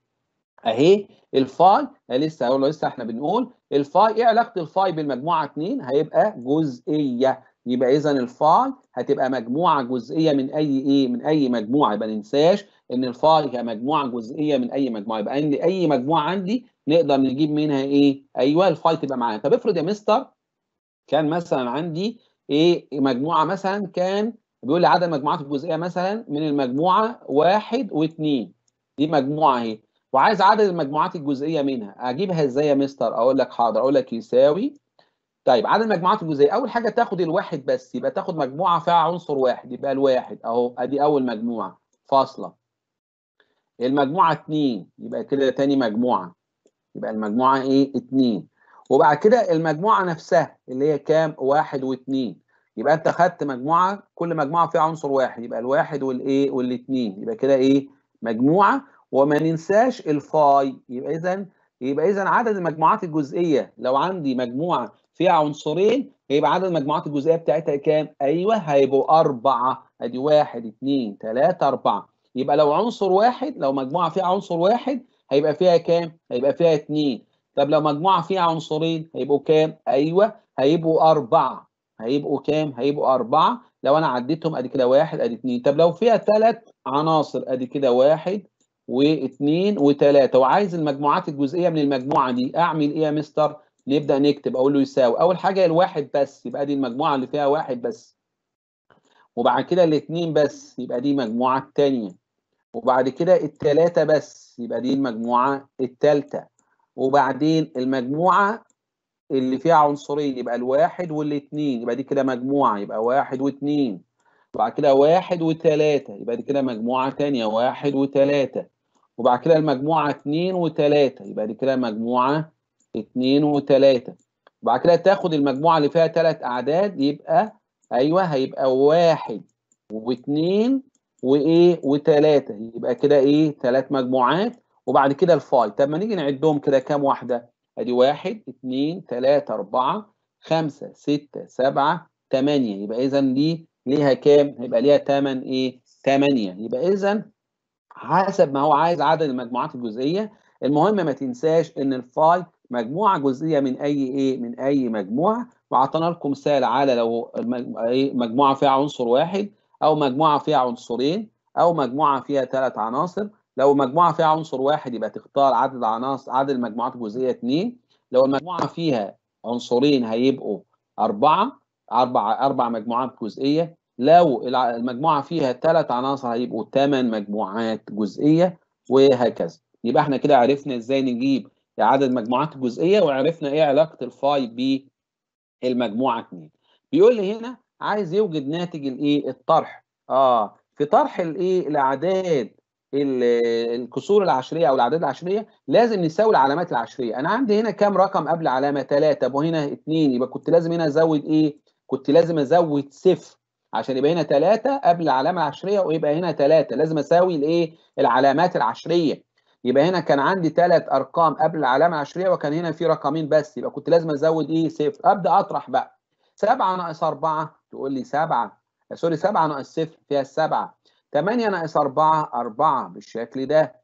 Speaker 1: اهي الفاي لسه لسه احنا بنقول الفاي ايه علاقه الفاي بالمجموعه 2 هيبقى جزئيه يبقى اذا الفاي هتبقى مجموعه جزئيه من اي ايه من اي مجموعه يبقى ما ننساش ان الفاي هي مجموعه جزئيه من اي مجموعه يبقى ان اي مجموعه عندي نقدر نجيب منها ايه ايوه الفاي تبقى معانا طب افرض يا مستر كان مثلا عندي ايه مجموعه مثلا كان بيقول لي عدد المجموعات الجزئيه مثلا من المجموعه واحد واثنين دي مجموعه اهي وعايز عدد المجموعات الجزئيه منها اجيبها ازاي يا مستر اقول لك حاضر اقول لك يساوي طيب عدد المجموعات الجزئيه اول حاجه تاخد الواحد بس يبقى تاخد مجموعه فيها عنصر واحد يبقى الواحد اهو ادي اول مجموعه فاصله المجموعه 2 يبقى كده تاني مجموعه يبقى المجموعه ايه 2 وبعد كده المجموعه نفسها اللي هي كام واحد واثنين يبقى انت خدت مجموعه كل مجموعه فيها عنصر واحد يبقى الواحد والايه والاثنين يبقى كده ايه مجموعه وما ننساش الفاي يبقى اذا يبقى اذا عدد المجموعات الجزئيه لو عندي مجموعه فيها عنصرين هيبقى عدد المجموعات الجزئيه بتاعتها كام؟ ايوه هيبقوا اربعه ادي واحد اثنين ثلاثه اربعه يبقى لو عنصر واحد لو مجموعه فيها عنصر واحد هيبقى فيها كام؟ هيبقى فيها اثنين طب لو مجموعه فيها عنصرين هيبقوا كام؟ ايوه هيبقوا اربعه هيبقوا كام؟ هيبقوا اربعه لو انا عديتهم ادي كده واحد ادي اثنين طب لو فيها ثلاث عناصر ادي كده واحد واثنين وثلاثه وعايز المجموعات الجزئيه من المجموعه دي اعمل ايه يا مستر؟ نبدا نكتب اقول له يساوي اول حاجه الواحد بس يبقى دي المجموعه اللي فيها واحد بس وبعد كده الاثنين بس يبقى دي المجموعه الثانيه وبعد كده الثلاثه بس يبقى دي المجموعه الثالثه وبعدين المجموعه اللي فيها عنصرين يبقى الواحد والاثنين يبقى دي كده مجموعه يبقى واحد واثنين وبعد كده واحد وثلاثه يبقى دي كده مجموعه ثانيه واحد وثلاثه وبعد كده المجموعه اثنين وثلاثه يبقى دي كده مجموعه اتنين وتلاتة وبعد كده تاخد المجموعة اللي فيها تلات أعداد يبقى أيوه هيبقى واحد واتنين وإيه وتلاتة يبقى كده إيه تلات مجموعات وبعد كده الفاي طب ما نيجي نعدهم كده كام واحدة أدي واحد اتنين تلاتة أربعة خمسة ستة سبعة تمانية يبقى إذا دي ليها كام؟ هيبقى ليها تمن إيه؟ تمانية يبقى إذا حسب ما هو عايز عدد المجموعات الجزئية المهم ما تنساش إن الفاي مجموعه جزئيه من اي ايه من اي مجموعه وأعطينا لكم مثال على لو إيه، مجموعه فيها عنصر واحد او مجموعه فيها عنصرين او مجموعه فيها ثلاث عناصر لو مجموعه فيها عنصر واحد يبقى تختار عدد عناصر عدد المجموعات الجزئيه اثنين لو المجموعه فيها عنصرين هيبقوا اربعه اربع اربع مجموعات جزئيه لو المجموعه فيها ثلاث عناصر هيبقوا ثمان مجموعات جزئيه وهكذا يبقى احنا كده عرفنا ازاي نجيب عدد مجموعات الجزئيه وعرفنا ايه علاقه الفاي بالمجموعه 2 بيقول لي هنا عايز يوجد ناتج الايه الطرح اه في طرح الايه الاعداد الكسور العشريه او الاعداد العشريه لازم نساوي العلامات العشريه انا عندي هنا كام رقم قبل علامه 3 وهنا 2 يبقى كنت لازم هنا ازود ايه كنت لازم ازود صفر عشان يبقى هنا 3 قبل العلامه العشريه ويبقى هنا 3 لازم اساوي الايه العلامات العشريه يبقى هنا كان عندي ثلاث ارقام قبل العلامه العشريه وكان هنا في رقمين بس يبقى كنت لازم ازود ايه صفر ابدا اطرح بقى 7 ناقص 4 تقول لي 7 آه، سوري 7 ناقص 0 فيها 7 8 ناقص 4 4 بالشكل ده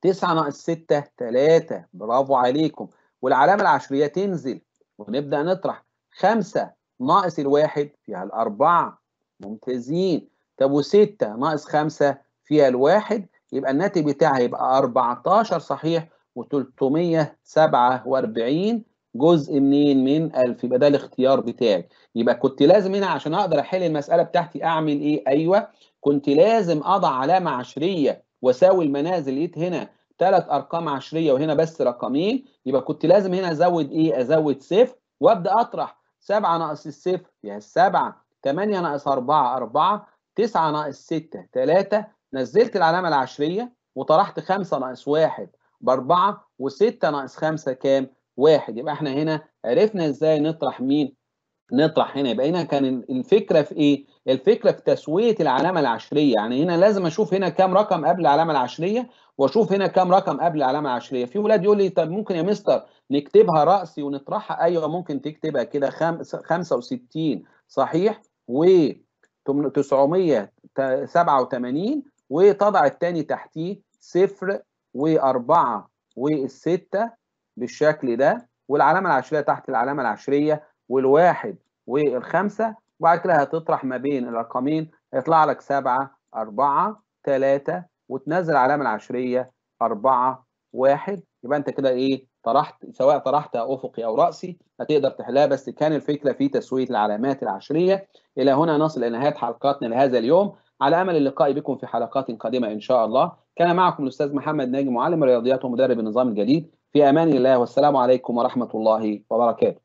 Speaker 1: 9 ناقص 6 3 برافو عليكم والعلامه العشريه تنزل ونبدا نطرح 5 ناقص الواحد فيها الاربعه ممتازين طب و6 ناقص 5 فيها الواحد يبقى الناتج بتاعها يبقى 14 صحيح و347 جزء منين من 1000 يبقى ده الاختيار بتاعي يبقى كنت لازم هنا عشان اقدر احل المساله بتاعتي اعمل ايه ايوه كنت لازم اضع علامه عشريه واساوي المنازل لقيت إيه؟ هنا ثلاث ارقام عشريه وهنا بس رقمين يبقى كنت لازم هنا ازود ايه ازود صفر وابدا اطرح 7 ناقص الصفر يعني 7 8 ناقص 4 4 9 ناقص 6 3 نزلت العلامه العشريه وطرحت 5 ناقص 1 ب 4 و6 ناقص 5 كام؟ 1 يبقى احنا هنا عرفنا ازاي نطرح مين؟ نطرح هنا يبقى هنا كان الفكره في ايه؟ الفكره في تسويه العلامه العشريه يعني هنا لازم اشوف هنا كام رقم قبل العلامه العشريه واشوف هنا كام رقم قبل العلامه العشريه في ولاد يقول لي طب ممكن يا مستر نكتبها راسي ونطرحها ايوه ممكن تكتبها كده 65 صحيح و 987 وطبع الثاني تحتيه صفر وأربعة والستة بالشكل ده والعلامة العشرية تحت العلامة العشرية والواحد والخمسة وبعد كده هتطرح ما بين الرقمين هيطلع لك سبعة أربعة تلاتة وتنزل العلامة العشرية أربعة واحد يبقى أنت كده إيه طرحت سواء طرحت أفقي أو رأسي هتقدر تحلها بس كان الفكرة في تسوية العلامات العشرية إلى هنا نصل إلى نهاية حلقاتنا لهذا اليوم على امل اللقاء بكم في حلقات قادمه ان شاء الله كان معكم الاستاذ محمد ناجي معلم الرياضيات ومدرب النظام الجديد في امان الله والسلام عليكم ورحمه الله وبركاته